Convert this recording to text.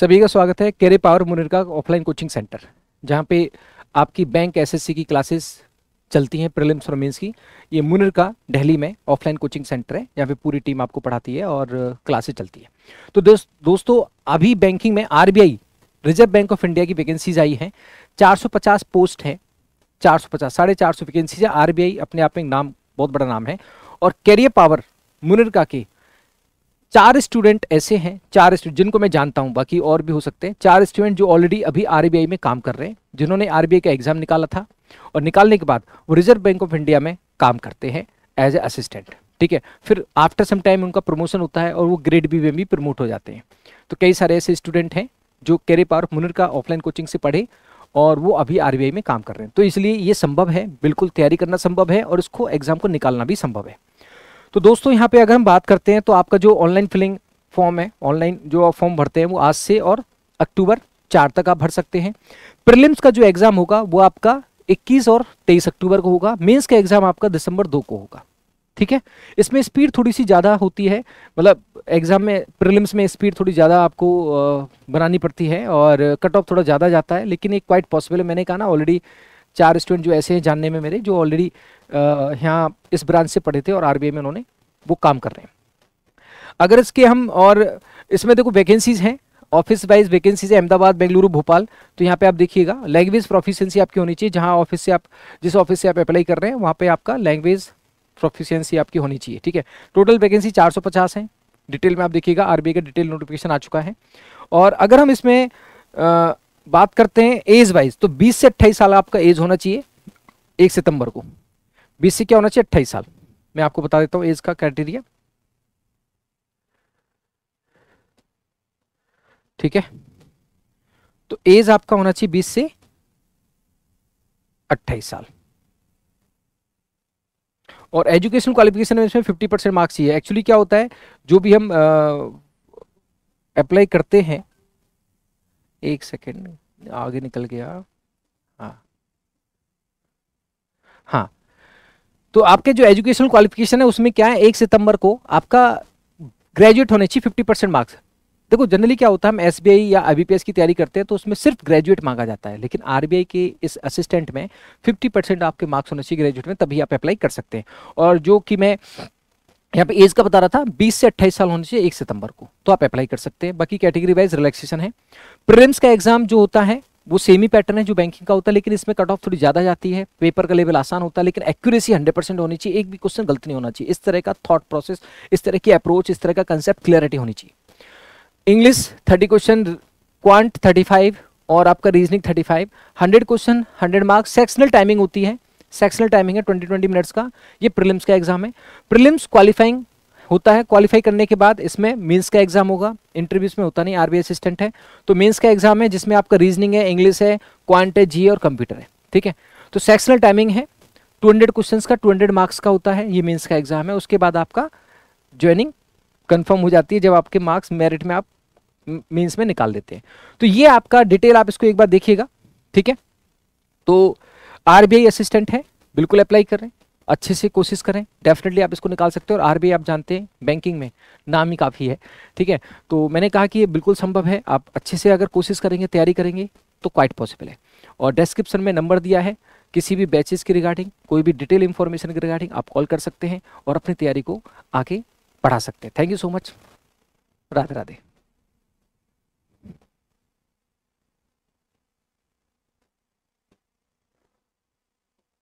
सभी का स्वागत है केरे पावर का ऑफलाइन कोचिंग सेंटर जहाँ पे आपकी बैंक एसएससी की क्लासेस चलती हैं प्रिलिम्स और मेंस की ये का दिल्ली में ऑफलाइन कोचिंग सेंटर है यहाँ पे पूरी टीम आपको पढ़ाती है और क्लासेस चलती है तो दोस्त दोस्तों अभी बैंकिंग में R reserve bank of India की वैकेंसीज आई हैं चार पोस्ट हैं चार सौ पचास साढ़े चार सौ वैकेंसीज है आर अपने आप में नाम बहुत बड़ा नाम है और कैरियर पावर का के चार स्टूडेंट ऐसे हैं चार स्टूडेंट जिनको मैं जानता हूं बाकी और भी हो सकते हैं चार स्टूडेंट जो ऑलरेडी अभी आरबीआई में काम कर रहे हैं जिन्होंने आरबीआई का एग्जाम निकाला था और निकालने के बाद वो रिजर्व बैंक ऑफ इंडिया में काम करते हैं एज ए असिस्टेंट ठीक है फिर आफ्टर सम टाइम उनका प्रमोशन होता है और वो ग्रेड बी में भी प्रमोट हो जाते हैं तो कई सारे ऐसे स्टूडेंट हैं जो कैरे पावर मुनर का ऑफलाइन कोचिंग से पढ़े और वो अभी आर में काम कर रहे हैं तो इसलिए ये संभव है बिल्कुल तैयारी करना संभव है और उसको एग्जाम को निकालना भी संभव है तो दोस्तों यहाँ पे अगर हम बात करते हैं तो आपका जो ऑनलाइन फिलिंग फॉर्म है ऑनलाइन जो फॉर्म भरते हैं वो आज से और अक्टूबर चार तक आप भर सकते हैं प्रिलिम्स का जो एग्ज़ाम होगा वो आपका 21 और 23 अक्टूबर को होगा मेंस का एग्ज़ाम आपका दिसंबर दो को होगा ठीक है इसमें स्पीड थोड़ी सी ज़्यादा होती है मतलब एग्ज़ाम में प्रिलिम्स में स्पीड थोड़ी ज़्यादा आपको बनानी पड़ती है और कट ऑफ थोड़ा ज़्यादा जाता है लेकिन एक क्वाइट पॉसिबल है मैंने कहा ना ऑलरेडी चार स्टूडेंट जो ऐसे हैं जानने में मेरे जो ऑलरेडी यहाँ इस ब्रांच से पढ़े थे और आर में उन्होंने वो काम कर रहे हैं अगर इसके हम और इसमें देखो वैकेंसीज़ हैं ऑफिस वाइज वैकेंसीज है अहमदाबाद बेंगलुरु भोपाल तो यहाँ पे आप देखिएगा लैंग्वेज प्रोफिशियंसी आपकी होनी चाहिए जहाँ ऑफिस से आप जिस ऑफिस से आप अप्लाई कर रहे हैं वहाँ पे आपका लैंग्वेज प्रोफिशिएंसी आपकी होनी चाहिए ठीक है टोटल वैकेंसी 450 है डिटेल में आप देखिएगा आर का डिटेल नोटिफिकेशन आ चुका है और अगर हम इसमें आ, बात करते हैं एज वाइज तो बीस से अट्ठाईस साल आपका एज होना चाहिए एक सितंबर को बीसी क्या होना चाहिए अट्ठाईस साल मैं आपको बता देता हूँ एज का क्राइटेरिया ठीक है तो एज आपका होना चाहिए बीस से अट्ठाईस साल और एजुकेशन क्वालिफिकेशन में इसमें फिफ्टी परसेंट मार्क्स ही है एक्चुअली क्या होता है जो भी हम अप्लाई करते हैं एक सेकेंड आगे निकल गया हाँ हाँ तो आपके जो एजुकेशनल क्वालिफिकेशन है उसमें क्या है एक सितंबर को आपका ग्रेजुएट होने चाहिए फिफ्टी परसेंट मार्क्स देखो जनरली क्या होता है हम एसबीआई या आई की तैयारी करते हैं तो उसमें सिर्फ ग्रेजुएट मांगा जाता है लेकिन आर के इस असिस्टेंट में फिफ्टी परसेंट आपके मार्क्स होने चाहिए ग्रेजुएट में तभी आप अप्लाई कर सकते हैं और जो कि मैं यहाँ पे एज का बता रहा था 20 से 28 साल होने चाहिए एक सितंबर को तो आप अप्लाई कर सकते हैं बाकी कैटेगरी वाइज रिलैक्सेशन है प्रिलिम्स का एग्जाम जो होता है वो सेम ही पैटर्न है जो बैंकिंग का होता है लेकिन इसमें कट ऑफ थोड़ी ज़्यादा जाती है पेपर का लेवल आसान होता है लेकिन एक्यूरेसी हंड्रेड परसेंट होनी चाहिए एक भी क्वेश्चन गलत नहीं होना चाहिए इस तरह का थॉट प्रोसेस इस तरह की अप्रोच इस तरह का कंसेप्ट क्लियरिटी होनी चाहिए English thirty question quant thirty five और आपका reasoning thirty five hundred question hundred marks sectional timing होती है सेक्शनल टाइमिंग है ट्वेंटी ट्वेंटी मिनट्स का ये प्रिलिम्स का एग्जाम है प्रिलिम्स क्वालिफाइंग होता है क्वालिफाई करने के बाद इसमें मेंस का एग्जाम होगा इंटरव्यूज में होता नहीं आरबीआई असिस्टेंट है तो मेंस का एग्जाम है जिसमें आपका रीजनिंग है इंग्लिश है क्वांट है जी और कंप्यूटर है ठीक है तो सेक्शनल टाइमिंग है 200 क्वेश्चन का 200 मार्क्स का होता है ये मीन्स का एग्जाम है उसके बाद आपका ज्वाइनिंग कन्फर्म हो जाती है जब आपके मार्क्स मेरिट में आप मीन्स में निकाल देते हैं तो ये आपका डिटेल आप इसको एक बार देखिएगा ठीक है तो आर असिस्टेंट है बिल्कुल अप्लाई कर रहे हैं अच्छे से कोशिश करें डेफिनेटली आप इसको निकाल सकते हो और आर आप जानते हैं बैंकिंग में नाम ही काफ़ी है ठीक है तो मैंने कहा कि ये बिल्कुल संभव है आप अच्छे से अगर कोशिश करेंगे तैयारी करेंगे तो क्वाइट पॉसिबल है और डिस्क्रिप्शन में नंबर दिया है किसी भी बैचेज़ के रिगार्डिंग कोई भी डिटेल इन्फॉर्मेशन के रिगार्डिंग आप कॉल कर सकते हैं और अपनी तैयारी को आगे बढ़ा सकते हैं thank you so much Radhe Radhe